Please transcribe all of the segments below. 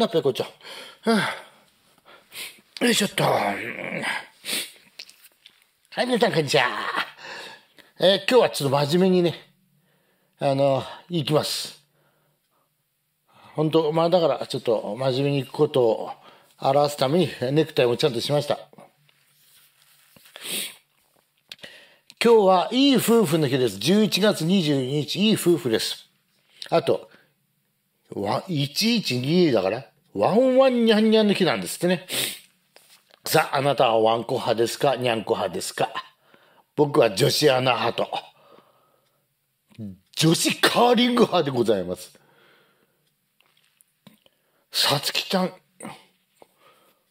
な、ペコちゃん。はあ、よいしょっと。はい、皆さん、こんにちは。えー、今日はちょっと真面目にね、あの、行きます。本当まあだから、ちょっと真面目に行くことを表すために、ネクタイもちゃんとしました。今日はいい夫婦の日です。11月22日、いい夫婦です。あと、112だから、ワンワンニャンニャン抜きなんですってね。さあ、あなたはワンコ派ですかニャンコ派ですか僕は女子アナ派と、女子カーリング派でございます。さつきちゃん、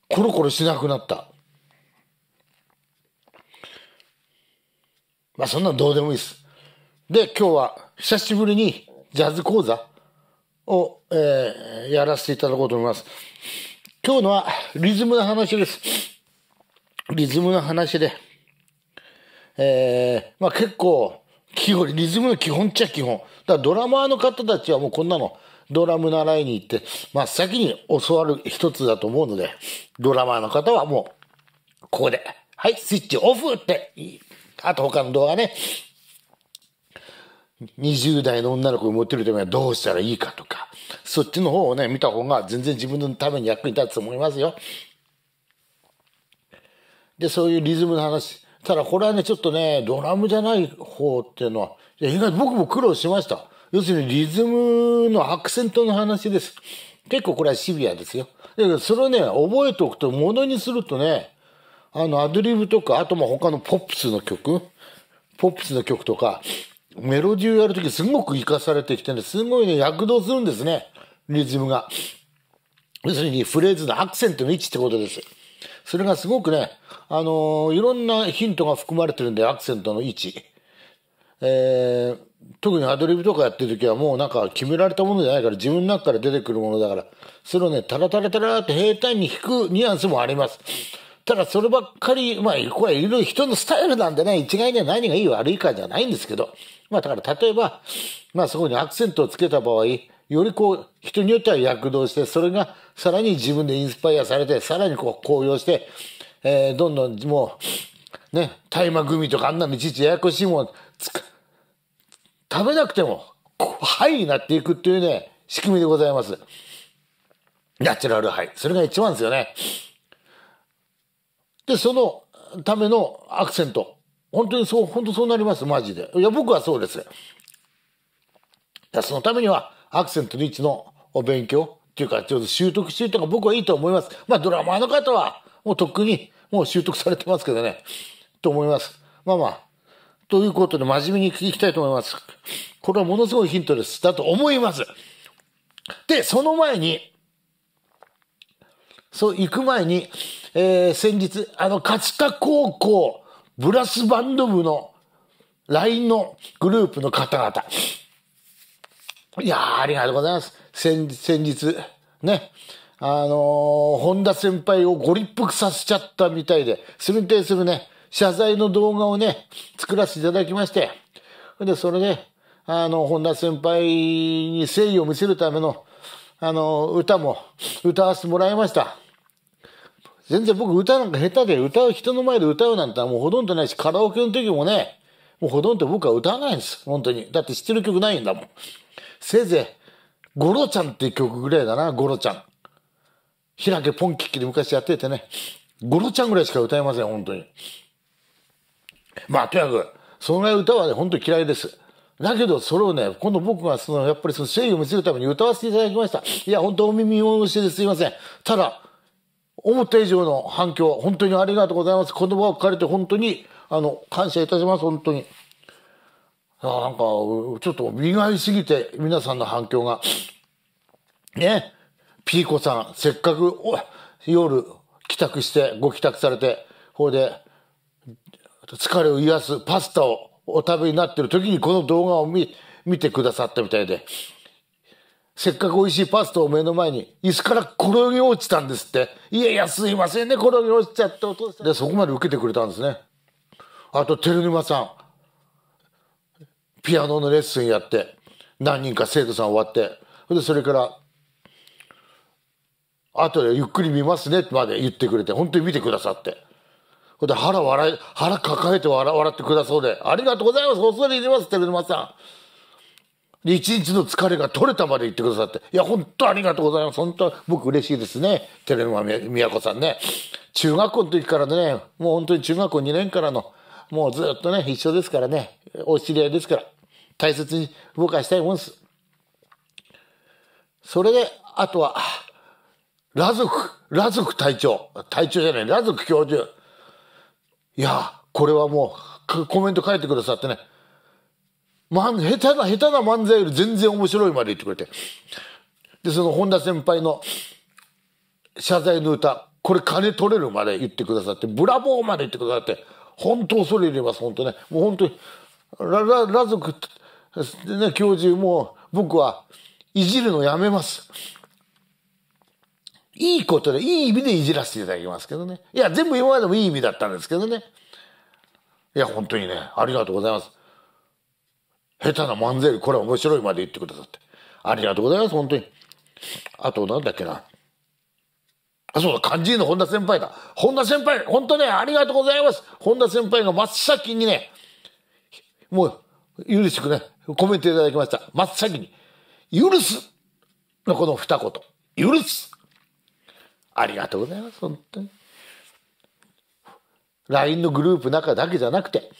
コロコロしなくなった。まあそんなんどうでもいいです。で、今日は久しぶりにジャズ講座を、えー、やらせていただこうと思います。今日のはリズムの話です。リズムの話で。えー、まあ結構、基本、リズムの基本っちゃ基本。だからドラマーの方たちはもうこんなの、ドラム習いに行って、まあ先に教わる一つだと思うので、ドラマーの方はもう、ここで、はい、スイッチオフって、あと他の動画ね、20代の女の子を持ってるためにはどうしたらいいかとか、そっちの方をね、見た方が全然自分のために役に立つと思いますよ。で、そういうリズムの話。ただこれはね、ちょっとね、ドラムじゃない方っていうのは、いや意外と僕も苦労しました。要するにリズムのアクセントの話です。結構これはシビアですよ。だけどそれをね、覚えておくと、ものにするとね、あの、アドリブとか、あとま他のポップスの曲、ポップスの曲とか、メロディーをやるときすごく活かされてきてね、すごいね、躍動するんですね。リズムが。要するにフレーズのアクセントの位置ってことです。それがすごくね、あのー、いろんなヒントが含まれてるんで、アクセントの位置。えー、特にアドリブとかやってる時はもうなんか決められたものじゃないから、自分の中から出てくるものだから、それをね、タラタラタラって平坦に弾くニュアンスもあります。ただそればっかり、まあ、これいろいろ人のスタイルなんでね、一概には何がいい悪いかじゃないんですけど、まあだから例えば、まあそこにアクセントをつけた場合、よりこう、人によっては躍動して、それがさらに自分でインスパイアされて、さらにこう高揚して、えー、どんどんもう、ね、大麻組とかあんなのいちいちややこしいもん、食べなくても、肺になっていくっていうね、仕組みでございます。ナチュラル肺。それが一番ですよね。で、そのためのアクセント。本当にそう、本当そうなります、マジで。いや、僕はそうです。そのためには、アクセントの位置のお勉強っていうか、ちょっと習得していた方が僕はいいと思います。まあ、ドラマーの方は、もうとっくに、もう習得されてますけどね、と思います。まあまあ、ということで、真面目に聞きたいと思います。これはものすごいヒントです。だと思います。で、その前に、そう、行く前に、えー、先日、あの、勝田高校ブラスバンド部の LINE のグループの方々。いやあ、ありがとうございます。先先日、ね、あのー、本田先輩をご立腹させちゃったみたいで、する対するね、謝罪の動画をね、作らせていただきまして、で、それで、ね、あの、本田先輩に誠意を見せるための、あの、歌も歌わせてもらいました。全然僕歌なんか下手で歌う、人の前で歌うなんてもうほとんどないし、カラオケの時もね、もうほとんど僕は歌わないんです。本当に。だって知ってる曲ないんだもん。せいぜい、ゴロちゃんっていう曲ぐらいだな、ゴロちゃん。開けポンキッキで昔やっててね、ゴロちゃんぐらいしか歌えません、本当に。まあ、とにかく、そのぐらい歌はね、本当に嫌いです。だけど、それをね、今度僕がその、やっぱりその誠意を見せるために歌わせていただきました。いや、本当お耳をしてすいません。ただ、思った以上の反響、本当にありがとうございます。言葉を借りて本当に、あの、感謝いたします、本当に。あなんか、ちょっと磨いすぎて、皆さんの反響が。ね、ピーコさん、せっかく、夜、帰宅して、ご帰宅されて、これで、疲れを癒すパスタをお食べになってる時にこの動画を見見てくださったみたいで。せっかく美味しいパスタを目の前に、椅子から転げ落ちたんですって。いやいや、すいませんね、転げ落ちちゃってお父さん。で、そこまで受けてくれたんですね。あと、照沼さん。ピアノのレッスンやって、何人か生徒さん終わって、で、それから、後でゆっくり見ますねまで言ってくれて、本当に見てくださって。ほんで、腹笑い、腹抱えて笑笑ってくだそうで、ありがとうございます、恐れ入ります、照沼さん。一日の疲れが取れたまで言ってくださって。いや、本当ありがとうございます。本当僕嬉しいですね。テレマみやこさんね。中学校の時からね、もう本当に中学校2年からの、もうずっとね、一緒ですからね。お知り合いですから。大切に動かしたいもんです。それで、あとは、ラズク、ラズク隊長。隊長じゃない、ラズク教授。いや、これはもう、コメント書いてくださってね。ま下手な、下手な漫才より全然面白いまで言ってくれて。で、その本田先輩の謝罪の歌、これ金取れるまで言ってくださって、ブラボーまで言ってくださって、本当恐れ入ります、本当ね。もう本当に、ラ、ラ、ラ族、ね、教授、もう僕はいじるのやめます。いいことで、いい意味でいじらせていただきますけどね。いや、全部今までもいい意味だったんですけどね。いや、本当にね、ありがとうございます。下手な漫才これ面白いまで言ってくださって。ありがとうございます、本当に。あと、なんだっけな。あ、そうだ、肝心の本田先輩だ。本田先輩、本当ね、ありがとうございます。本田先輩が真っ先にね、もう、許してくね、コメントいただきました。真っ先に。許すのこの二言。許すありがとうございます、本当に。LINE のグループ中だけじゃなくて、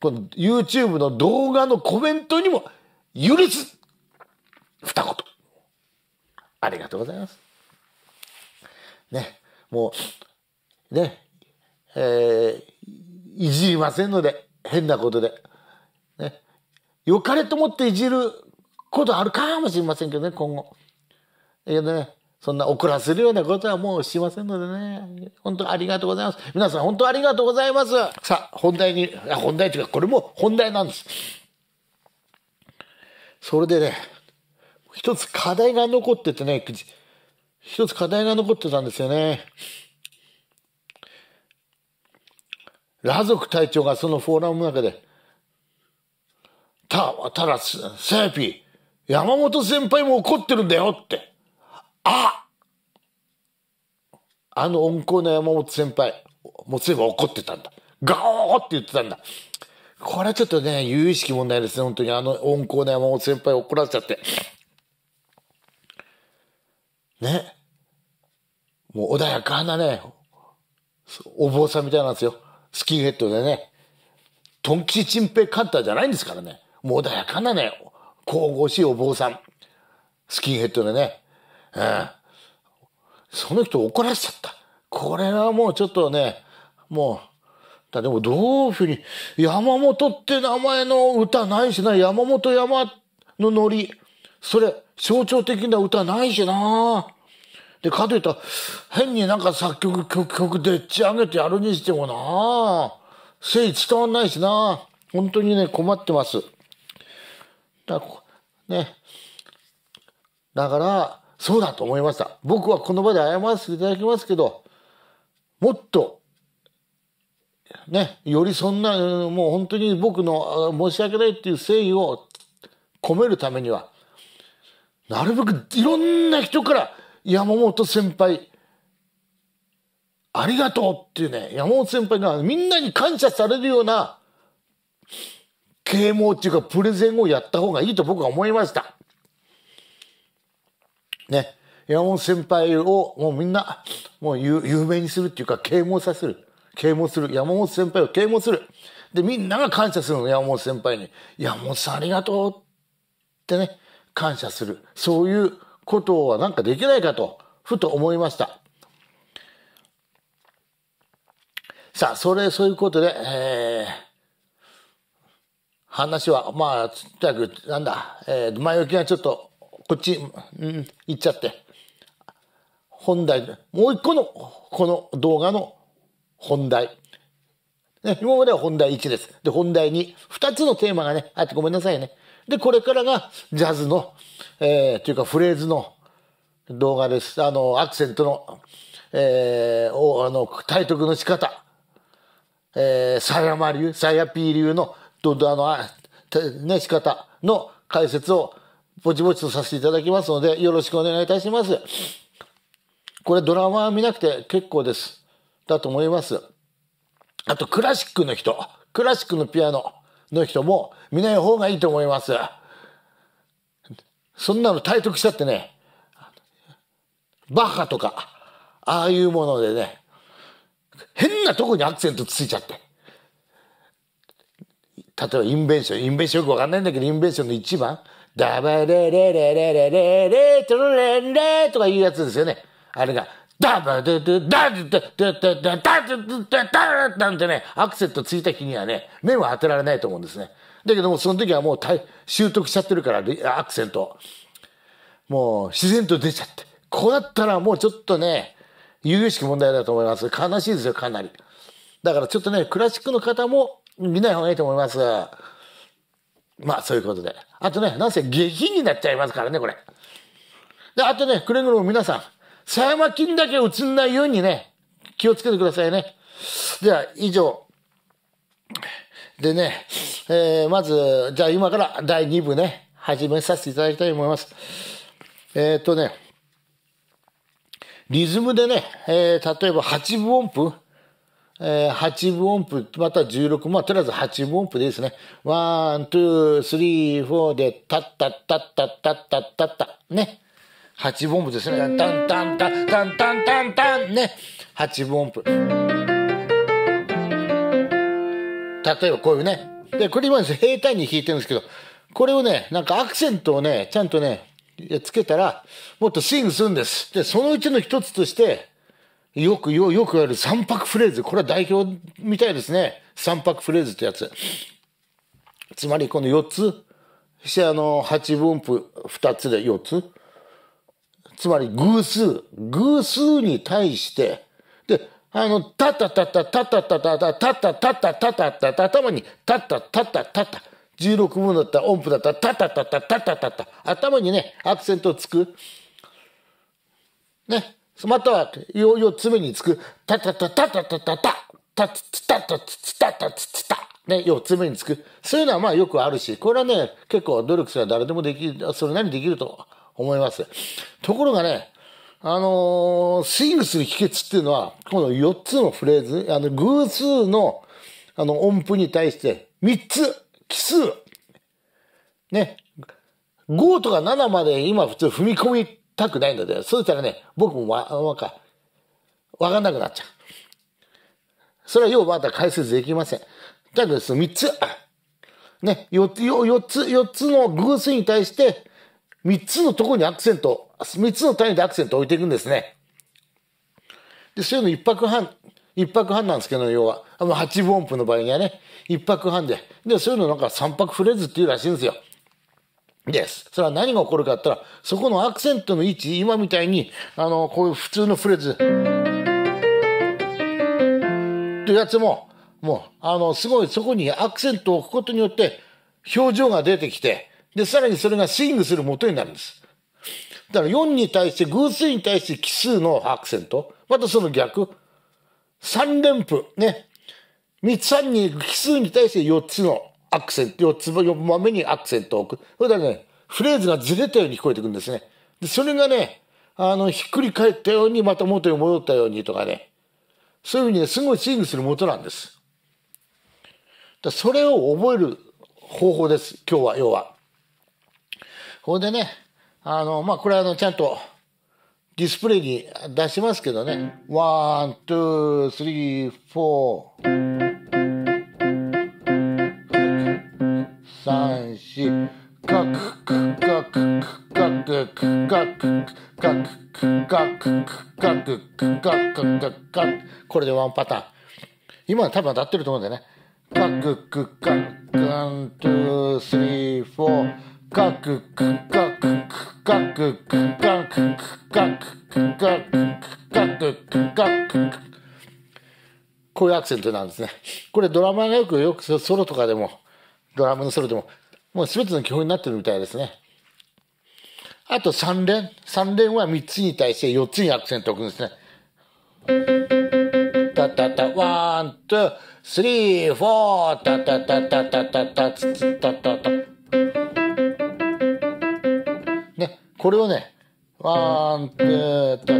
この YouTube の動画のコメントにも許す二言。ありがとうございます。ね、もう、ね、えー、いじりませんので、変なことで。ね、良かれと思っていじることあるかもしれませんけどね、今後。ええ、どね、そんな遅らせるようなことはもうしませんのでね。本当ありがとうございます。皆さん本当ありがとうございます。さあ、本題に、あ本題というか、これも本題なんです。それでね、一つ課題が残っててね、一つ課題が残ってたんですよね。ラ族隊長がそのフォーラムの中で、た、ただ、セーピー、山本先輩も怒ってるんだよって。ああの温厚な山本先輩、もうすいば怒ってたんだ。ガオーって言ってたんだ。これはちょっとね、有意識問題ですね、本当に。あの温厚な山本先輩怒らせちゃって。ね。もう穏やかなね、お坊さんみたいなんですよ。スキンヘッドでね。トンキチンペイカンターじゃないんですからね。もう穏やかなね、神々しいお坊さん。スキンヘッドでね。えー、その人怒らせちゃった。これはもうちょっとね、もう、だでもどういうふうに、山本って名前の歌ないしな、山本山のノリ、それ、象徴的な歌ないしな。で、かといったら、変になんか作曲、曲、曲でっち上げてやるにしてもな。せい伝わんないしな。本当にね、困ってます。だね。だから、そうだと思いました。僕はこの場で謝らせていただきますけど、もっと、ね、よりそんな、もう本当に僕の申し訳ないっていう誠意を込めるためには、なるべくいろんな人から山本先輩、ありがとうっていうね、山本先輩がみんなに感謝されるような啓蒙っていうかプレゼンをやった方がいいと僕は思いました。ね、山本先輩をもうみんな、もう有名にするっていうか、啓蒙させる。啓蒙する。山本先輩を啓蒙する。で、みんなが感謝するの、山本先輩に。山本さんありがとうってね、感謝する。そういうことはなんかできないかと、ふと思いました。さあ、それ、そういうことで、えー話は、まあ、とにかく、なんだ、えー、前置きがちょっとこっち、うん、行っちゃって。本題、もう一個の、この動画の本題。ね、今までは本題1です。で、本題2。2つのテーマがね、あってごめんなさいね。で、これからがジャズの、えー、というかフレーズの動画です。あの、アクセントの、えー、お、あの、体得の仕方。えー、ヤマ流、サヤピー流の、ど、ど、あの、あね、仕方の解説をぼちぼちとさせていただきますので、よろしくお願いいたします。これドラマは見なくて結構です。だと思います。あと、クラシックの人、クラシックのピアノの人も見ない方がいいと思います。そんなの体得したってね、バッハとか、ああいうものでね、変なとこにアクセントついちゃって。例えばインベンション、インベンションよくわかんないんだけど、インベンションの一番、ダバレレレレレレレトロレンレとかいうやつですよね。あれが、ダバドドダドドドドダダドドダダなんてね、アクセントついた日にはね、目は当てられないと思うんですね。だけども、その時はもう習得しちゃってるから、アクセント。もう、自然と出ちゃって。こうなったらもうちょっとね、由々しき問題だと思います。悲しいですよ、かなり。だからちょっとね、クラシックの方も見ない方がいいと思います。まあ、そういうことで。あとね、なんせ下品になっちゃいますからね、これ。で、あとね、くれぐれも皆さん、狭山菌だけ映んないようにね、気をつけてくださいね。では、以上。でね、えー、まず、じゃあ今から第2部ね、始めさせていただきたいと思います。えー、っとね、リズムでね、えー、例えば8分音符、え8分音符、また16、まあ、とりあえず8分音符でいいですね。ー、フォーで、タッタッタッタッタッタッタッタ。ね。8分音符ですね。タンタンタンタンタンタンタンね。8分音符。例えばこういうね。で、これ今です平坦に弾いてるんですけど、これをね、なんかアクセントをね、ちゃんとね、つけたら、もっとスイングするんです。で、そのうちの一つとして、よく、よよくある三拍フレーズ。これは代表みたいですね。三拍フレーズってやつ。つまりこの四つ、してあの、八分符二つで四つ。つまり偶数。偶数に対して、で、あの、たたたたたたたたたたたたたたたたた頭に、たたたたたた。16分だった音符だったたたたたたたたた。頭にね、アクセントつく。ね。または、よ、四つ目につく、たたたたたたたた、たつたたつたたつた。ね、4つ目につく。そういうのはまあよくあるし、これはね、結構努力すれば誰でもできる、それなりにできると思います。ところがね、あのー、スイングする秘訣っていうのは、この4つのフレーズ、あの、偶数の、あの、音符に対して、3つ、奇数。ね。5とか7まで今普通踏み込みたくないので、そうしたらね、僕もわ、わか、わかんなくなっちゃう。それはようまだ解説できません。だけどですね、3つ。ね、4つ、4つ、四つの偶数に対して、3つのところにアクセント、3つの単位でアクセントを置いていくんですね。で、そういうの1泊半、1泊半なんですけど、要は。あの、8分音符の場合にはね、1泊半で。で、そういうのなんか3泊フレーズっていうらしいんですよ。です。それは何が起こるかって言ったら、そこのアクセントの位置、今みたいに、あの、こういう普通のフレーズ。というやつも、もう、あの、すごいそこにアクセントを置くことによって、表情が出てきて、で、さらにそれがスイングする元になるんです。だから4に対して偶数に対して奇数のアクセント。またその逆。3連符。ね。3つ3に奇数に対して4つのアクセント、4つ目にアクセントを置く。それでね、フレーズがずれたように聞こえてくるんですね。で、それがね、あの、ひっくり返ったように、また元に戻ったようにとかね。そういうふうにね、すごいスイングする元なんです。だそれを覚える方法です。今日は、要は。ほんでね、あの、まあ、これあの、ちゃんと、ディスプレイに出しますけどね。ワン、ツー、スリー、フォー。三四カククカククカククカククカククカククカククカククカクこれでワンパターン今多分当たってると思うんだよねカククカクワンツースリーフォーカククカクカククカククカククカククカククカククこういうアクセントなんですねこれドラマがよくよくソロとかでもドラムのソロでも、もう全ての基本になってるみたいですね。あと3連。3連は3つに対して4つにアクセントを置くんですね。タタタ、ワン、ツー、スリー、フォー、タタタタタタタツツタタタ。ね、これをね、ワン、ツー、タ、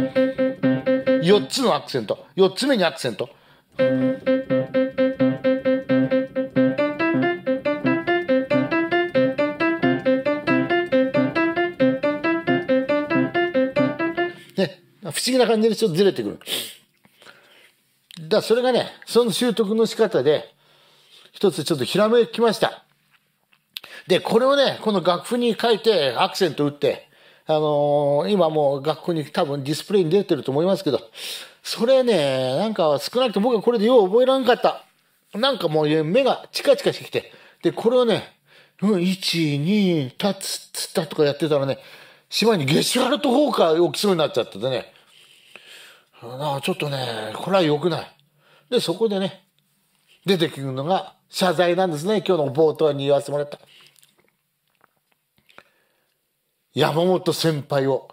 4つのアクセント。4つ目にアクセント。不思議な感じでちょっとずれてくる。だそれがね、その習得の仕方で、一つちょっとひらめきました。で、これをね、この楽譜に書いて、アクセント打って、あのー、今もう楽譜に多分ディスプレイに出てると思いますけど、それね、なんか少なくとも僕はこれでよう覚えらんかった。なんかもう目がチカチカしてきて、で、これをね、うん、1、2、たつ、つったとかやってたらね、島にゲシュハルト崩壊起きそうになっちゃっててね、あちょっとね、これは良くない。で、そこでね、出てくるのが謝罪なんですね。今日の冒頭に言わせてもらった。山本先輩を、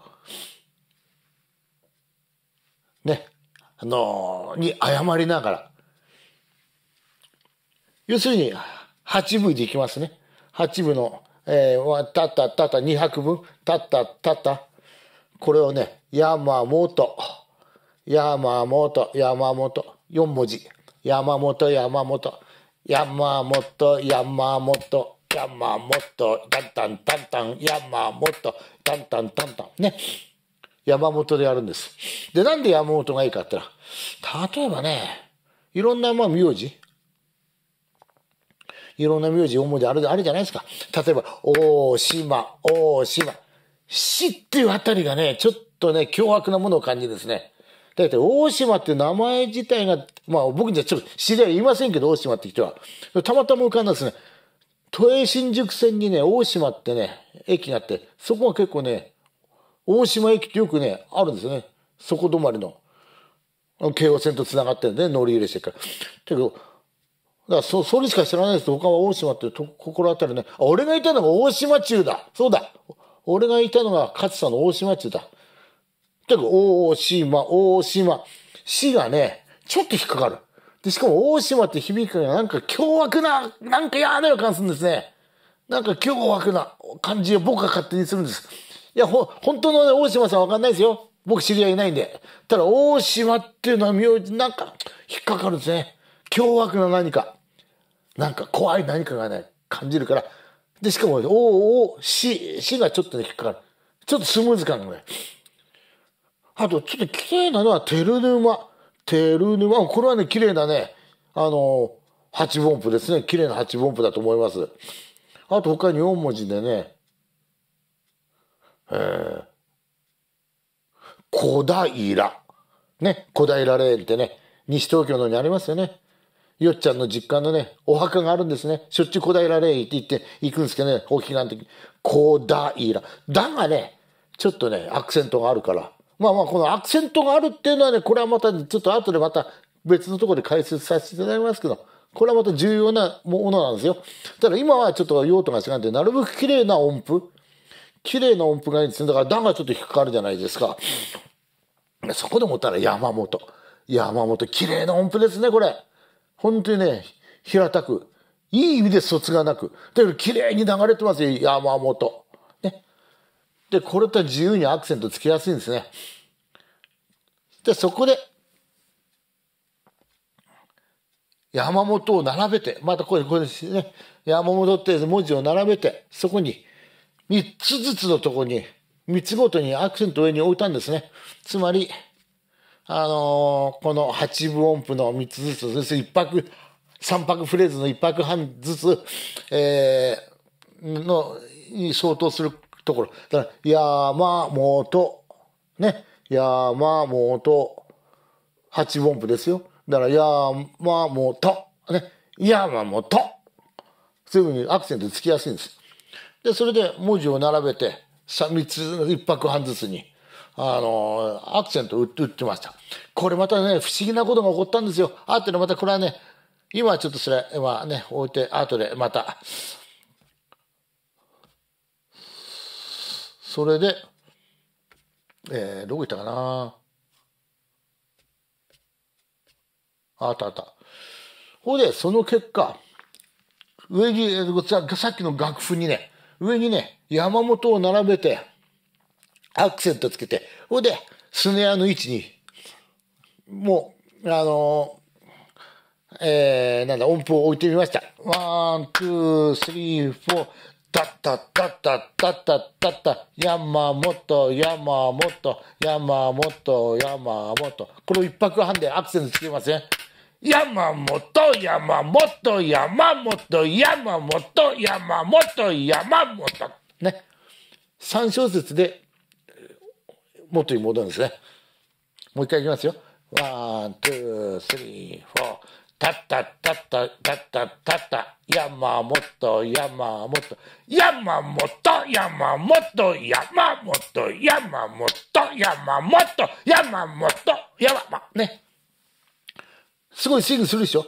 ね、あのー、に謝りながら、要するに、8部でいきますね。8部の、えー、たったたった200分、たったたった、これをね、山本、山本、山本、四文字。山本、山本、山本、山本、山本、タンタンタンタン、山本、タンタンタンタン。ね。山本でやるんです。で、なんで山本がいいかって言ったら、例えばね、いろんな、まあ、名字。いろんな名字、文字ある、あるじゃないですか。例えば、大島、大島。死っていうあたりがね、ちょっとね、凶悪なものを感じですね。だって大島って名前自体が、まあ僕にはちょっと知り合いいませんけど、大島って人は。たまたま浮かんだんですね。都営新宿線にね、大島ってね、駅があって、そこが結構ね、大島駅ってよくね、あるんですよね。そこ止まりの。京王線と繋がってるんで、ね、乗り入れしてから。だけど、だからそ、それしか知らないですと、他は大島ってと心当たりね。俺がいたのが大島中だ。そうだ。俺がいたのが勝さんの大島中だ。とにかく、大島、大島。死がね、ちょっと引っかかる。で、しかも大島って響くのがなんか凶悪な、なんか嫌な予感するんですね。なんか凶悪な感じを僕が勝手にするんです。いや、ほ、本当の、ね、大島さんわかんないですよ。僕知り合いいないんで。ただ、大島っていうのは名なんか引っかかるんですね。凶悪な何か。なんか怖い何かがね、感じるから。で、しかも、おお、し、しがちょっとね、引っかかる。ちょっとスムーズ感がね。あと、ちょっと綺麗なのは、テルヌマ。テルヌマ。これはね、綺麗なね、あの、8分音符ですね。綺麗な8分音符だと思います。あと、他に4文字でね、えー、小平。ね、小平霊園ってね、西東京のにありますよね。よっちゃんの実家のね、お墓があるんですね。しょっちゅう小平霊園って行って、行くんですけどね、おき願の時。小平。だがね、ちょっとね、アクセントがあるから。まあまあ、このアクセントがあるっていうのはね、これはまた、ちょっと後でまた別のところで解説させていただきますけど、これはまた重要なものなんですよ。ただ今はちょっと用途が違うんで、なるべく綺麗な音符。綺麗な音符がいいんですね。だから段がちょっと引っかかるじゃないですか。そこでもったら山本。山本、綺麗な音符ですね、これ。本当にね、平たく。いい意味で卒がなく。だけど綺麗に流れてますよ、山本。で、これと自由にアクセントつけやすいんですね。で、そこで、山本を並べて、またこれ、これですね。山本って文字を並べて、そこに、三つずつのとこに、三つごとにアクセント上に置いたんですね。つまり、あのー、この八分音符の三つずつ、です一拍、三拍フレーズの一拍半ずつ、えー、の、に相当するところ。だから、山本、ね、山本、八音符ですよ。だから、山本、ね、山本。そういうふうにアクセントつきやすいんです。で、それで文字を並べて、三つ、一泊半ずつに、あの、アクセントを打ってました。これまたね、不思議なことが起こったんですよ。あってのまたこれはね、今はちょっとそれ、今ね、置いて、後でまた、それで、えー、どこ行ったかなあったあった。ほいで、その結果、上に、えー、さっきの楽譜にね、上にね、山本を並べて、アクセントつけて、ほで、スネアの位置に、もう、あのー、えー、なんだ、音符を置いてみました。ワン、ツー、スリー、フォー、タッタッタッタッタッタ山本山本山本山本これ一拍半でアクセントつけません、ね、山本山本山本山本山本山本ね3小節で元に戻るんですねもう一回いきますよワンツースリーフォーたったたったたったたった山本山本山本山本山本山本山本山本山本ねすごいスイングするでしょ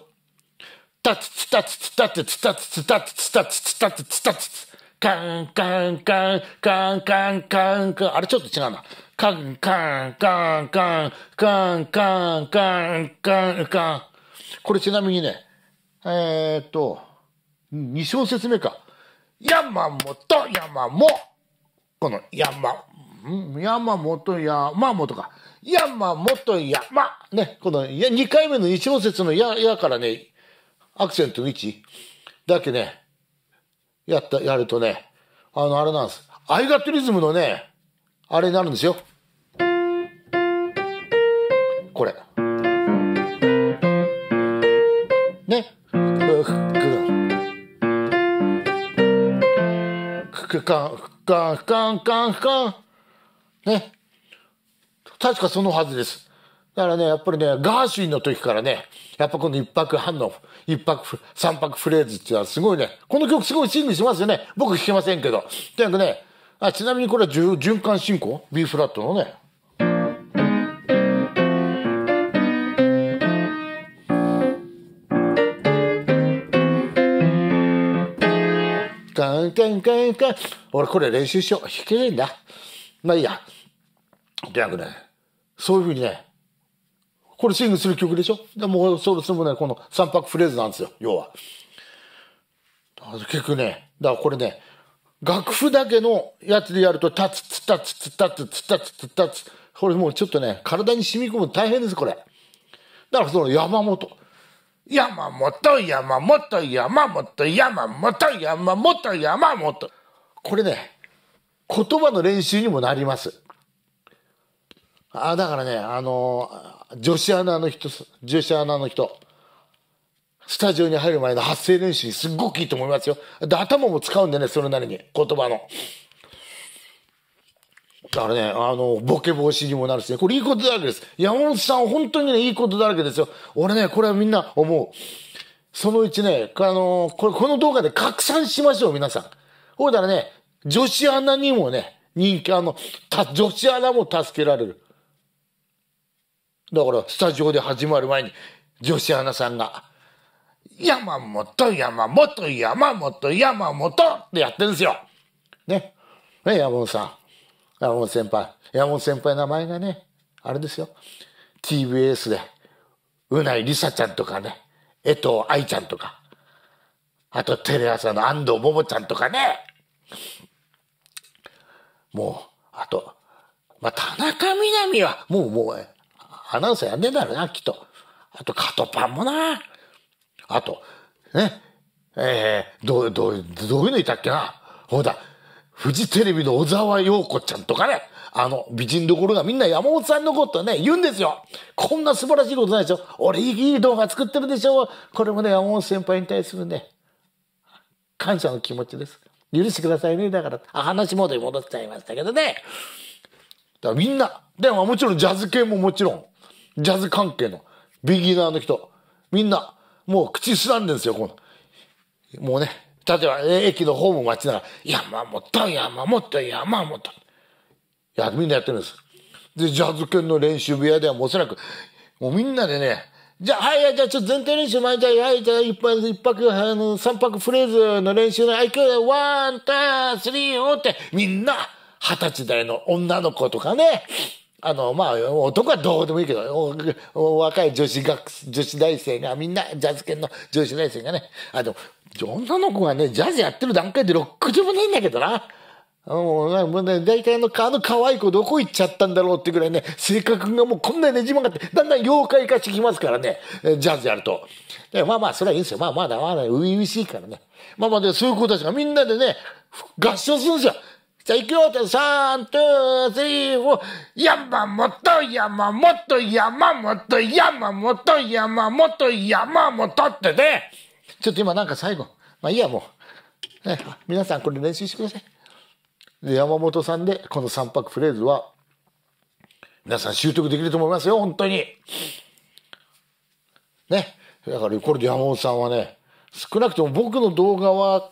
たつつたつつたつつたつつたつつたつつたつつたつつカンカンカンカンカンカンカンあれちょっと違うなカンカンカンカンカンカンカンカンカンこれちなみにね、えー、っと、2小節目か。山本山も、この山、山本山本か。山本山。ね、この2回目の2小節のや、やからね、アクセントの位置だけね、やった、やるとね、あの、あれなんです。アイガットリズムのね、あれになるんですよ。これ。ね。ふく、ふかん、ふかん、ふかん、ふかん、ふかん。ね。確かそのはずです。だからね、やっぱりね、ガーシュウィンの時からね、やっぱこの一泊半の、一泊、三泊フレーズっていうのはすごいね、この曲すごいシングしますよね。僕弾けませんけど。とにかくね、あちなみにこれは循環進行 ?B フラットのね。んけんけ俺これ練習しよう。弾けねえんだ。まあいいや。にかくね、そういうふうにね、これシングする曲でしょでも、それもね、この三拍フレーズなんですよ、要は。結局ね、だからこれね、楽譜だけのやつでやると、タツツタツツタツツタツツタツ。これもうちょっとね、体に染み込むの大変です、これ。だからその山本。山本、山本、山本、山本、山本、山本。これね、言葉の練習にもなります。あ、だからね、あの、女子アナの人、女子アナの人、スタジオに入る前の発声練習にすっごくいいと思いますよ。で、頭も使うんでね、それなりに、言葉の。あれね、あの、ボケ防止にもなるしね、これいいことだらけです。山本さん、本当にね、いいことだらけですよ。俺ね、これはみんな思う。そのうちね、あの、これ、この動画で拡散しましょう、皆さん。ほいだらね、女子アナにもね、人気、あの、た、女子アナも助けられる。だから、スタジオで始まる前に、女子アナさんが、山本、山本、山本、山本ってやってるんですよ。ね。ね、山本さん。山本先輩。山本先輩名前がね、あれですよ。TBS で、うないりさちゃんとかね、江藤愛ちゃんとか、あとテレ朝の安藤桃ちゃんとかね。もう、あと、まあ、田中みなみは、もう、もう、アナウンサーやんねえだろうな、きっと。あと、カトパンもな。あと、ね、ええー、どう、どう、どういうのいたっけな。ほら、フジテレビの小沢洋子ちゃんとかね、あの、美人どころがみんな山本さんのことね、言うんですよ。こんな素晴らしいことないですよ。俺、いい動画作ってるでしょ。これもね、山本先輩に対するね、感謝の気持ちです。許してくださいね。だから、あ話モードに戻っちゃいましたけどね。だからみんな、でももちろんジャズ系ももちろん、ジャズ関係のビギナーの人、みんな、もう口すらんでるんですよ、この。もうね、例えば、駅のホームを待ちながら、山本、山本、山本。いや、みんなやってるんです。で、ジャズ犬の練習部屋ではもうおそらく、もうみんなでね、じゃあ、はい、じゃあ、ちょっと前提練習前あ、はい、じゃあ、一泊、一泊、あの、三泊フレーズの練習の、はい、今日ワン、ター、スリー、おって、みんな、二十歳代の女の子とかね、あの、まあ、男はどうでもいいけど、若い女子学、女子大生が、みんな、ジャズ系の女子大生がね、あの、女の子がね、ジャズやってる段階でロックでもないんだけどな。もうね、大体の、あの可愛い子どこ行っちゃったんだろうってぐらいね、性格がもうこんなにねじ曲がって、だんだん妖怪化してきますからね、ジャズやると。まあまあ、それはいいんですよ。まあまだまだ、初々しいからね。まあまあ、で、そういう子たちがみんなでね、合唱するんですよ。じゃあ行くよって、ー、フォー。山本、山本、山本、山本、山本、山本ってね。ちょっと今なんか最後。まあいいや、もう。ね、皆さんこれ練習してください。で、山本さんで、この三拍フレーズは、皆さん習得できると思いますよ、本当に。ね。だからこれで山本さんはね、少なくとも僕の動画は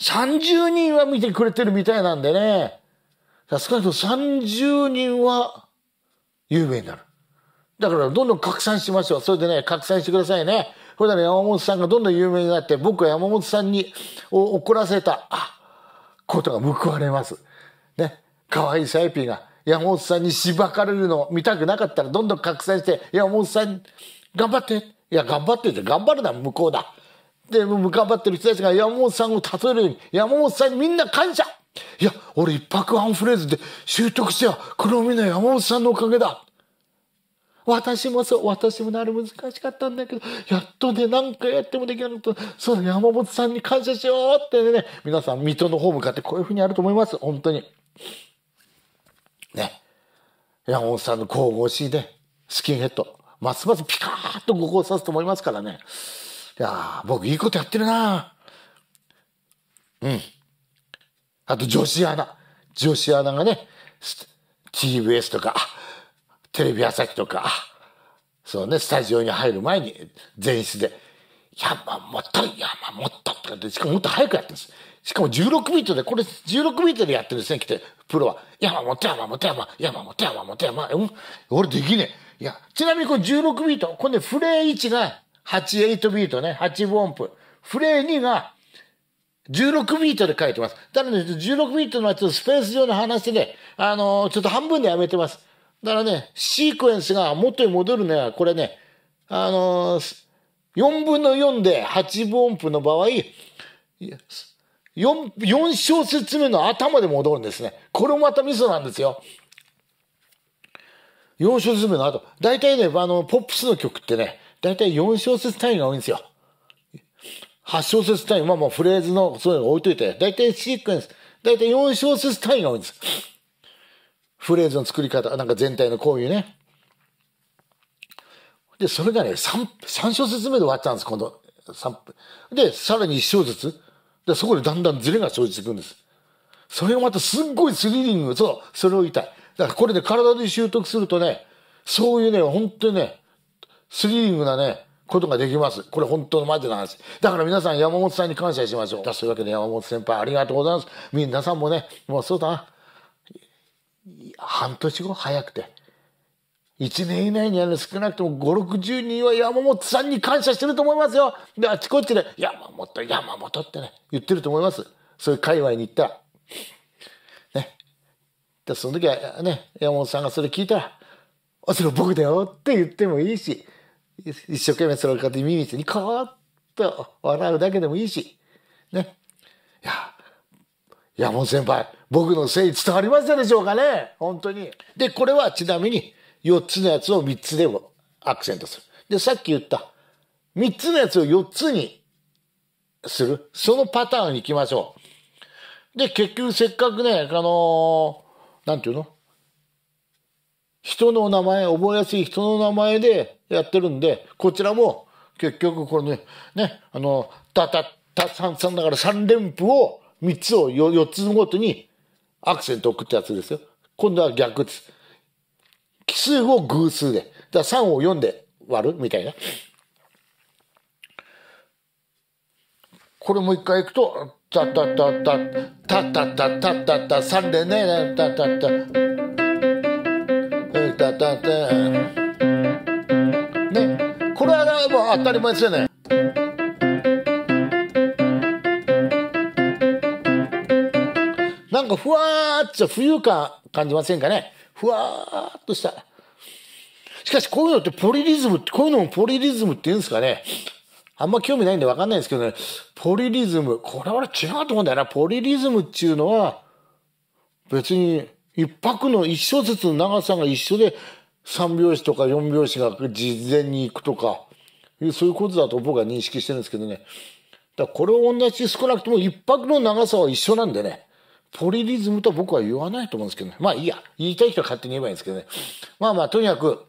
30人は見てくれてるみたいなんでね。少なくとも30人は有名になる。だからどんどん拡散しましょう。それでね、拡散してくださいね。ほらね、山本さんがどんどん有名になって、僕は山本さんに怒らせた、ことが報われます。ね。可愛いサイピーが山本さんにしばかれるのを見たくなかったらどんどん拡散して、山本さん、頑張って。いや、頑張ってって、頑張るな、向こうだ。で、もう頑張ってる人たちが山本さんを例えるように、山本さんにみんな感謝いや、俺一泊半フレーズで習得しては黒みの山本さんのおかげだ。私もそう、私もなる難しかったんだけど、やっとね、何回やってもできなかった。そうだ、山本さんに感謝しようってね、皆さん、水戸の方向かってこういうふうにあると思います、本当に。ね。山本さんの神々しいね、スキンヘッド、ますますピカーッとごこうさすと思いますからね。いや僕いいことやってるなうんあと女子アナ女子アナがね TBS とかテレビ朝日とかそうねスタジオに入る前に前室で「山本山本」とかってしかももっと早くやってるんですしかも16ビートでこれ16ビートでやってるんですね来てプロは「山本山本山山本山本山」うん、俺できねえいやちなみにこれ16ビートこれねフレー位置が88ビートね、8分音符。フレー2が16ビートで書いてます。だからね、16ビートのスペース上の話で、あのー、ちょっと半分でやめてます。だからね、シークエンスが元に戻るのは、これね、あのー、4分の4で8分音符の場合、4, 4小節目の頭で戻るんですね。これもまたミソなんですよ。4小節目の後。大体ね、あの、ポップスの曲ってね、だいたい4小節単位が多いんですよ。8小節単位、まあもうフレーズのそういうの置いといて、だいたいシークエンス、だいたい4小節単位が多いんです。フレーズの作り方、なんか全体のこういうね。で、それがね、3、3小節目で終わっちゃうんです、今度。3で、さらに1小節。で、そこでだんだんズレが生じてくるんです。それがまたすっごいスリリング。そう、それを言いたい。だからこれで、ね、体で習得するとね、そういうね、本当にね、スリリングなね、ことができます。これ本当のマジの話。だから皆さん山本さんに感謝しましょう。そういうわけで山本先輩ありがとうございます。皆さんもね、もうそうだな。半年後早くて。一年以内にはね、少なくとも5、60人は山本さんに感謝してると思いますよ。で、あちこちで、山本、山本ってね、言ってると思います。そういう界隈に行ったら。ね。で、その時はね、山本さんがそれ聞いたら、あ、それ僕だよって言ってもいいし、一生懸命それを買て耳にしーッと笑うだけでもいいし、ね。いや、山本先輩、僕の誠意伝わりましたでしょうかね本当に。で、これはちなみに4つのやつを3つでもアクセントする。で、さっき言った3つのやつを4つにする。そのパターンに行きましょう。で、結局せっかくね、あのー、なんていうの人の名前、覚えやすい人の名前でやってるんで、こちらも結局これね、ね、あの、たたた三三だから三連符を三つを四つごとにアクセントを送ったやつですよ。今度は逆です。奇数を偶数で。だ三ら3を4で割るみたいな。これもう一回いくと、たたたた、たたたたたた、3でね、たたた、たたた。れはもう当たり前ですよね。なんかふわーっと浮遊感感じませんかねふわーっとした。しかしこういうのってポリリズムって、こういうのもポリリズムって言うんですかねあんま興味ないんでわかんないんですけどね。ポリリズム。これは違うと思うんだよな。ポリリズムっていうのは、別に一拍の一小節の長さが一緒で3拍子とか4拍子が事前に行くとか。そういうことだと僕は認識してるんですけどね。だこれを同じ少なくとも一泊の長さは一緒なんでね。ポリリズムと僕は言わないと思うんですけどね。まあいいや。言いたい人は勝手に言えばいいんですけどね。まあまあ、とにかく、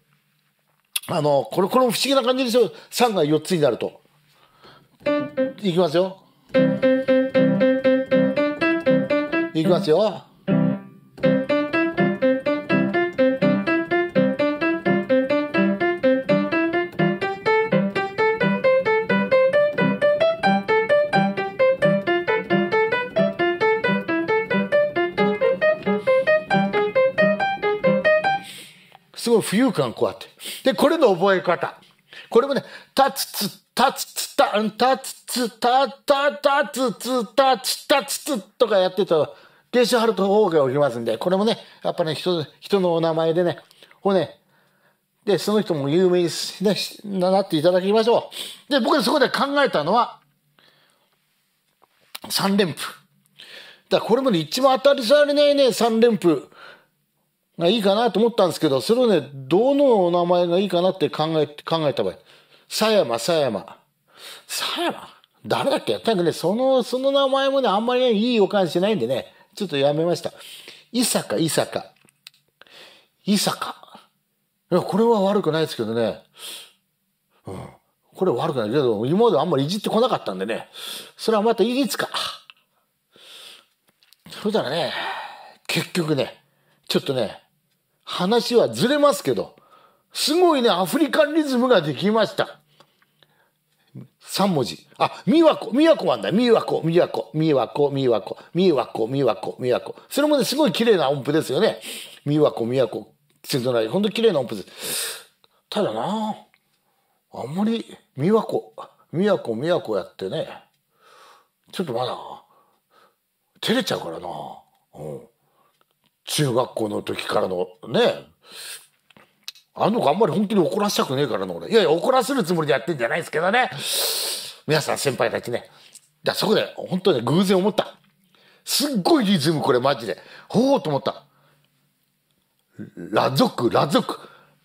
あの、これ、これも不思議な感じですよ。3が4つになると。いきますよ。いきますよ。浮遊感こうやって。で、これの覚え方。これもね、たつつ、たつつた、ん、たつつ、た、た、たつつ、たつ、たつつとかやってたら、電子ハルト方が起きますんで、これもね、やっぱね、人、人のお名前でね、こうね、で、その人も有名に、ね、なっていただきましょう。で、僕はそこで考えたのは、三連符。だこれもね、一番当たり障りないね、三連符。がいいかなと思ったんですけど、それをね、どのお名前がいいかなって考え、考えた場合。佐山、佐山。佐山誰だっけなんかね、その、その名前もね、あんまり、ね、いい予感しないんでね、ちょっとやめました。伊坂、伊坂。伊坂。いや、これは悪くないですけどね。うん。これ悪くないけど、今まであんまりいじってこなかったんでね。それはまたいつか。そしたらね、結局ね、ちょっとね、話はずれますけど、すごいね、アフリカンリズムができました。3文字。あ、みわこ、みわこなんだ。みわこ、みわこ、みわこ、みわこ、みわこ、みわこ、みわこ。それもね、すごい綺麗な音符ですよね。みわこ、みわこ、せぞなり。ほんと綺麗な音符です。ただなあんまり、みわこ、みわこ、みわこやってね、ちょっとまだ、照れちゃうからなうん。中学校の時からのねあの子あんまり本気で怒らせたくねえからな俺いやいや怒らせるつもりでやってんじゃないですけどね皆さん先輩たちねだそこで本当に偶然思ったすっごいリズムこれマジでほうと思ったラ族ラ族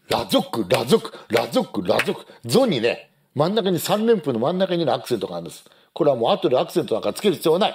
ラ族ラ族ラ族ラ族ゾにね真ん中に3連符の真ん中にのアクセントがあるんですこれはもう後でアクセントなんかつける必要はない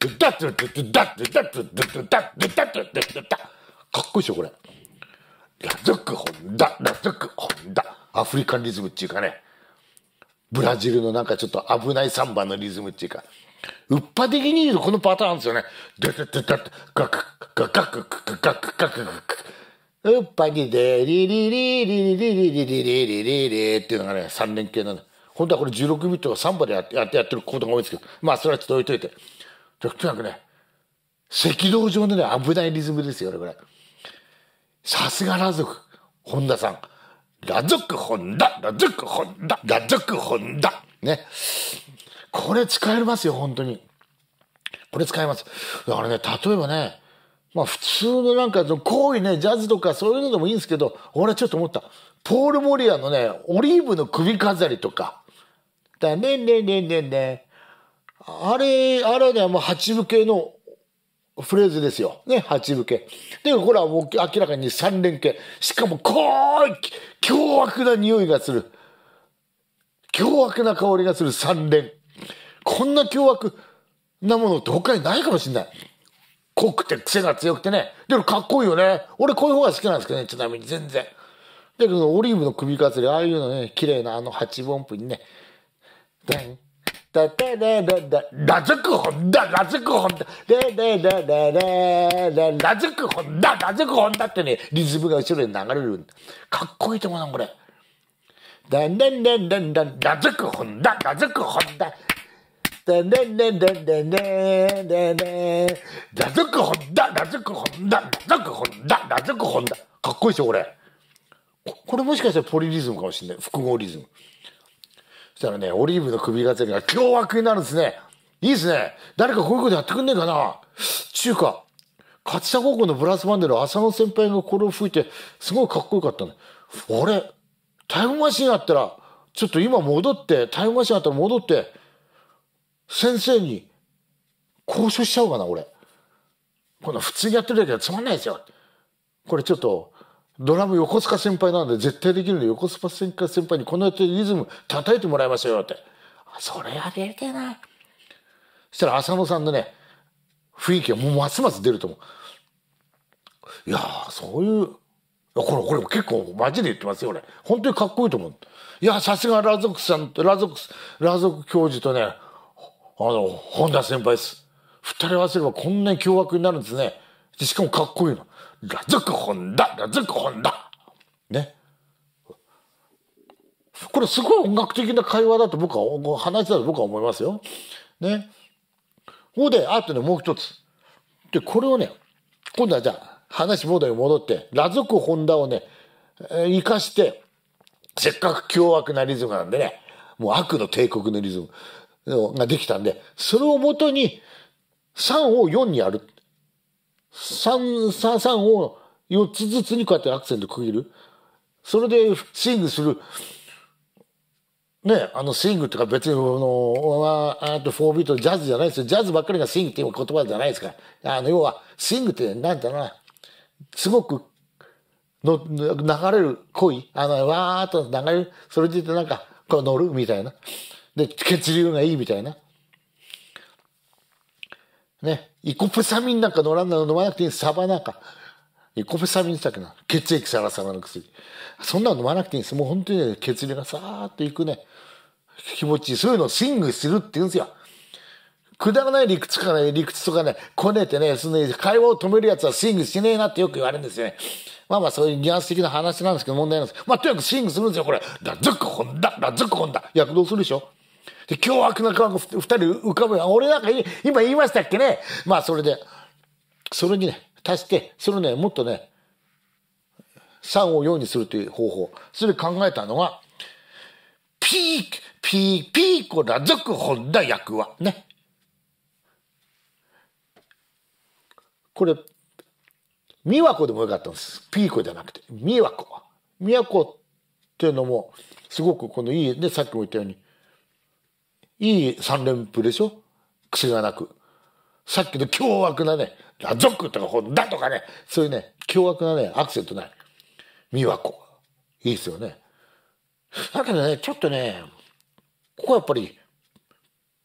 ッダッダッダッダッダッダッダッダッダッかっこいいでしょこれラゾクホンダラゾクホンダアフリカンリズムっていうかねブラジルのなんかちょっと危ないサンバのリズムっていうかウッパ的に言うとこのパターンですよね。ダダダダダガクガクガクガクガクガクウッパにでリリリリリリリリリリリリリっていうのがね3連携なの。本当はこれ16ビットが3波でやってやってることが多いんですけどまあそれはちょっと置いといて。とにかくね、赤道上のね、危ないリズムですよこれ。さすがラ族、本田さん。ラ族本田、ラ族本田、ラ族本田。ね。これ使えますよ、本当に。これ使えます。だからね、例えばね、まあ普通のなんか、行為ね、ジャズとかそういうのでもいいんですけど、俺ちょっと思った。ポール・モリアのね、オリーブの首飾りとか。だねんねんねんねね。あれ、あれね、もう八分系のフレーズですよ。ね、八分系。で、これはもう明らかに三連系。しかも、こい凶悪な匂いがする。凶悪な香りがする三連。こんな凶悪なものって他にないかもしんない。濃くて癖が強くてね。でもかっこいいよね。俺こういう方が好きなんですけどね、ちなみに全然。だけど、オリーブの首かり、ああいうのね、綺麗なあの八分音符にね、ダンだだだだだ、ラジクホンダ、ラジクホンダ、でだだだだラジクホンダ、ラジクホンダってね、リズムが後ろに流れるだ。かっこいいと思うな、これ。だんだんだんだんだん、ラジクホンダ、ラジクホンダ。だんだんだんだんだんだんだんだラジクホンダ、ラジクホンダ、ラジクホンダ、ラジクホンダ。かっこいいでしょ、これ。これもしかしてポリリズムかもしれない。複合リズム。したらね、オリーブの首がつが凶悪になるんですね。いいですね。誰かこういうことやってくんねえかな。ちゅうか、勝田高校のブラスバンドの浅野先輩がこれを吹いて、すごいかっこよかったね。あれタイムマシンあったら、ちょっと今戻って、タイムマシンあったら戻って、先生に交渉しちゃおうかな、俺。この普通にやってるだけじゃつまんないですよ。これちょっと、ドラム横須賀先輩なんで絶対できるんで横須賀先輩にこのやってリズム叩いてもらいましうよって。それやりてなな。そしたら浅野さんのね、雰囲気がもうますます出ると思う。いやそういう、これ、これ結構マジで言ってますよ、俺。本当にかっこいいと思う。いや、さすがラ族さん、ラ族、ラ族教授とね、あの、本田先輩です。二人合わせればこんなに凶悪になるんですね。しかもかっこいいの。ンダ、ラだクホンだね。これすごい音楽的な会話だと僕は、話だと僕は思いますよ。ね。ほうで、あとね、もう一つ。で、これをね、今度はじゃあ、話モードに戻って、クホンダをね、え生かして、せっかく凶悪なリズムなんでね、もう悪の帝国のリズムができたんで、それをもとに3を4にやる。333を4つずつにこうやってアクセント区切る。それでスイングする。ね、あのスイングっていうか別にあのあと4ビートジャズじゃないですよ。ジャズばっかりがスイングっていう言葉じゃないですから。あの要はスイングってなんだろうな。すごくの流れる恋。あの、わーっと流れる。それでなんかこう乗るみたいな。で、血流がいいみたいな。ね、イコペサミンなんか乗らんなの飲まなくていいサバなんか。イコペサミンしたっけな血液サラサラの薬。そんなの飲まなくていいんです。もう本当にね、血流がさーっといくね、気持ちいい。そういうのをスイングするって言うんですよ。くだらない理屈かね、理屈とかね、こねてね、その、会話を止めるやつはスイングしねえなってよく言われるんですよね。まあまあそういうニュアンス的な話なんですけど問題なんです。まあとにかくスイングするんですよ、これ。ラズッコホンダ、ラズッコホンダ。躍動するでしょで、凶悪な顔が二人浮かぶ俺なんか今言いましたっけねまあ、それで、それにね、足して、それをね、もっとね、3を4にするという方法。それ考えたのが、ピー、ピー、ピーコラ続本だ役は。ね。これ、美和子でもよかったんです。ピーコじゃなくて、美和子。美和子っていうのも、すごくこのいい、ね、さっきも言ったように、いい三連符でしょ癖がなく。さっきの凶悪なね、ラゾックとかホダとかね、そういうね、凶悪なね、アクセントない。美和子。いいですよね。だけどね、ちょっとね、ここはやっぱり、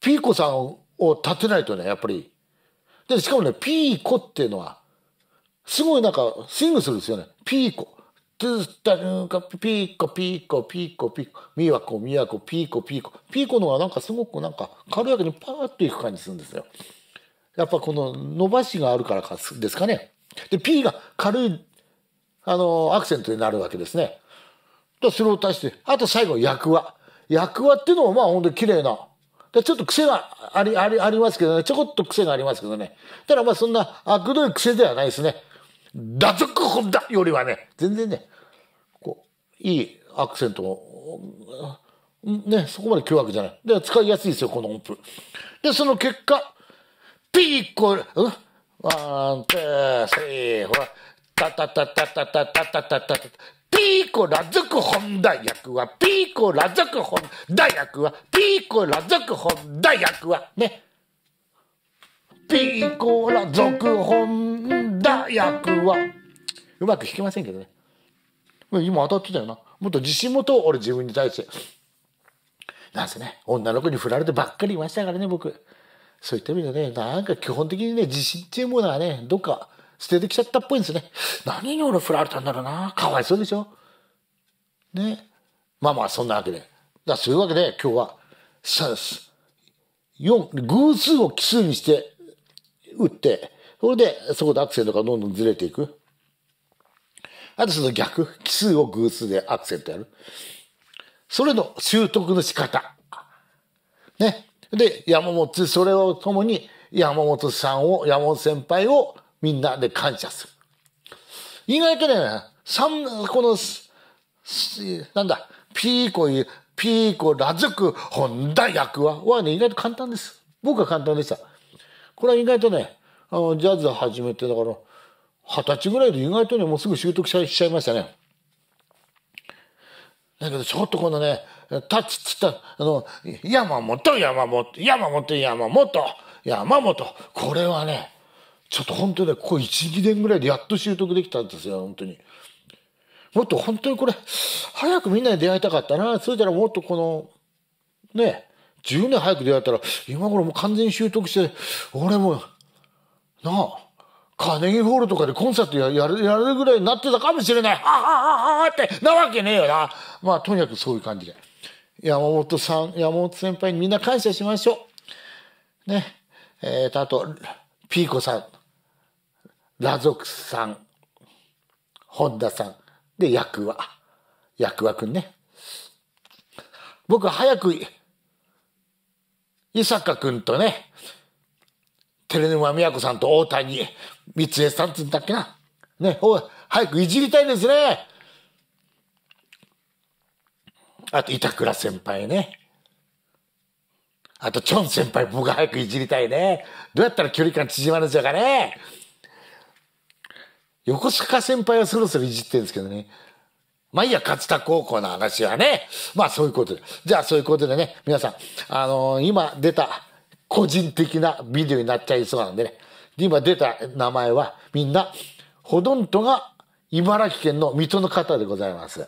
ピーコさんを立てないとね、やっぱり。で、しかもね、ピーコっていうのは、すごいなんか、スイングするんですよね。ピーコ。トゥスターカピーコピーコピーコピーコミワコミワコピーコピーコピーコのがなんかすごくなんか軽やかにパーッといく感じするんですよやっぱこの伸ばしがあるからかですかねでピーが軽いあのアクセントになるわけですねとそれを足してあと最後役話役話っていうのもまあ本当に綺麗なでちょっと癖がありありありますけどねちょこっと癖がありますけどねただまあそんなあくどい癖ではないですねだぞくほんだよりはね、全然ね、こう、いいアクセントを、ね、そこまで凶悪じゃない。で、使いやすいですよ、この音符。で、その結果、ピーコ、うんワン、ツー、スリー、ほら、ー、タタタタタタタタタタタ。ピーコラ族本大役は、ピーコラ族本大役は、ピーコラ族本大役は、ね。ピーコラ族本だ役はうまく弾けませんけどね今当たってたよなもっと自信持とう俺自分に対してなんせね女の子に振られてばっかりいましたからね僕そういった意味でねなんか基本的にね自信っていうものはねどっか捨ててきちゃったっぽいんですね何に俺振られたんだろうなかわいそうでしょねまあまあそんなわけでだそういうわけで今日は偶数を奇数にして打ってそれで、そこでアクセントがどんどんずれていく。あとその逆。奇数を偶数でアクセントやる。それの習得の仕方。ね。で、山本、それを共に山本さんを、山本先輩をみんなで感謝する。意外とね、三、この、なんだ、ピーコ、ピーコ、ラズク、ホンダ役は、はね、意外と簡単です。僕は簡単でした。これは意外とね、あのジャズ始めてだから二十歳ぐらいで意外とねもうすぐ習得しちゃいましたね。だけどちょっとこのねタッチつったあの山本山本山本山本山本これはねちょっと本当ねここ12年ぐらいでやっと習得できたんですよ本当に。もっと本当にこれ早くみんなに出会いたかったなそれたらもっとこのね10年早く出会えたら今頃もう完全に習得して俺もなあカーネギーホールとかでコンサートややるやるぐらいになってたかもしれないはあはあはあってなわけねえよなまあとにかくそういう感じで山本さん山本先輩にみんな感謝しましょうねえー、とあとピーコさんラ族さん本田さんで役は役はくんね僕は早く伊坂くんとね照沼美和子さんと大谷三江さんっんだったっけな。ね、おい、早くいじりたいですね。あと、板倉先輩ね。あと、チョン先輩、僕早くいじりたいね。どうやったら距離感縮まるんでしょうかね。横須賀先輩はそろそろいじってるんですけどね。まあいいや、勝田高校の話はね。まあそういうことで。じゃあそういうことでね、皆さん、あのー、今出た、個人的なビデオになっちゃいそうなんでね。で、今出た名前はみんな、ほとんどが茨城県の水戸の方でございます。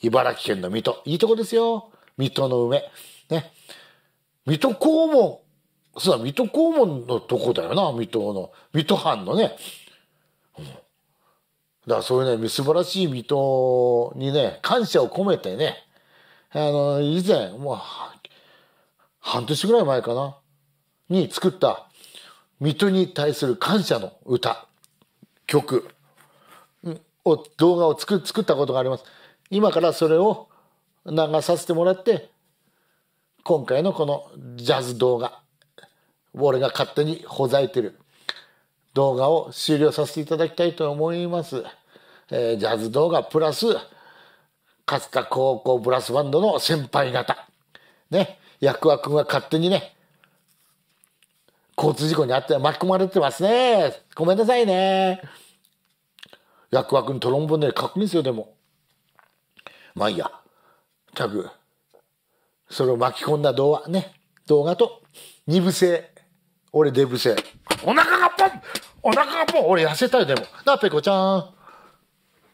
茨城県の水戸。いいとこですよ。水戸の梅。ね。水戸黄門。そうだ、水戸黄門のとこだよな、水戸の。水戸藩のね。だからそういうね、素晴らしい水戸にね、感謝を込めてね、あの、以前、もう、半年ぐらい前かな、に作った、水戸に対する感謝の歌、曲を、動画を作作ったことがあります。今からそれを流させてもらって、今回のこのジャズ動画、俺が勝手にほざいてる動画を終了させていただきたいと思います。えー、ジャズ動画プラス、勝田高校ブラスバンドの先輩方。ね。クワ君が勝手にね、交通事故にあって巻き込まれてますね。ごめんなさいね。クワ君トロンボーンで確認するでも。まあいいや。たく、それを巻き込んだ動画ね、動画と、二部制。俺デブ制。お腹がポンお腹がポン俺痩せたよ、でも。なあ、ペコちゃん。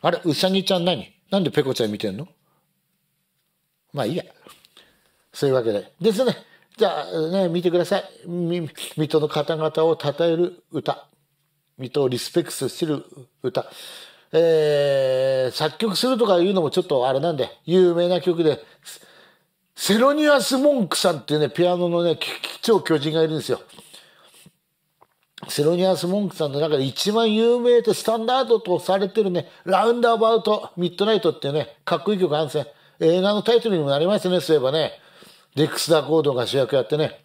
あれ、うさぎちゃん何なんでペコちゃん見てんのまあいいや。そういうわけで。ですね。じゃあね、見てください。水戸の方々を称える歌。水戸をリスペクスする歌。えー、作曲するとかいうのもちょっとあれなんで、有名な曲で、セロニアス・モンクさんっていうね、ピアノのね、超巨人がいるんですよ。セロニアス・モンクさんの中で一番有名でスタンダードとされてるね、ラウンドアバウト・ミッドナイトっていうね、かっこいい曲あるんですね。映画のタイトルにもなりましたね、そういえばね。デックス・ダ・コードが主役やってね。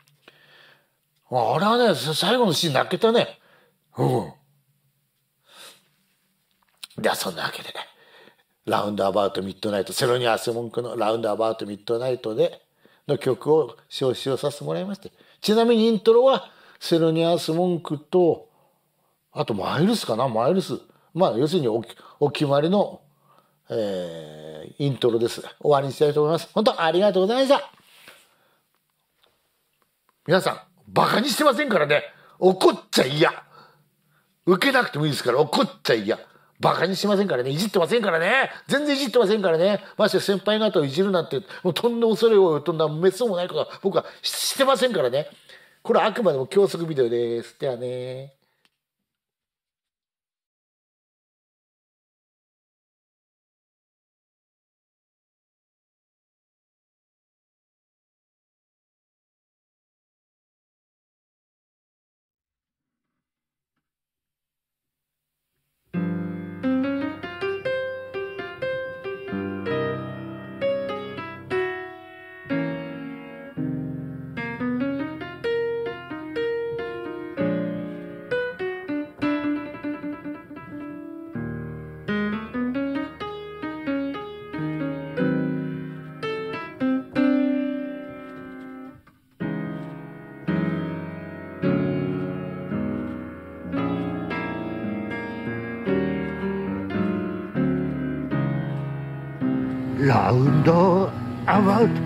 あれはね、最後のシーン泣けたね。うん。では、そんなわけでね、ラウンドアバウト・ミッドナイト、セロニア・スモンクのラウンドアバウト・ミッドナイトでの曲を使集させてもらいまして。ちなみにイントロは、セロニアス・モンクと、あとマイルスかな、マイルス。まあ、要するにおお決まりの、えー、イントロです。終わりにしたいと思います。本当ありがとうございました。皆さん、バカにしてませんからね。怒っちゃいや。受けなくてもいいですから、怒っちゃいや。バカにしてませんからね。いじってませんからね。全然いじってませんからね。まして先輩方をいじるなんて、もうとんでも恐れを、とんだ滅相もないことは僕はしてませんからね。これはあくまでも教則ビデオです。ではねラウンドアバウト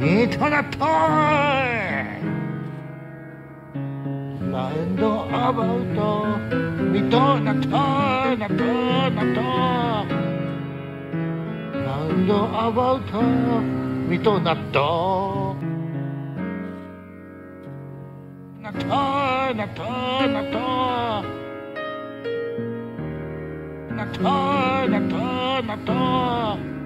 ミートナットラウンドアバウトミートナットナットナットラウンドアバウトミートナットナットナットナットナットナット mató.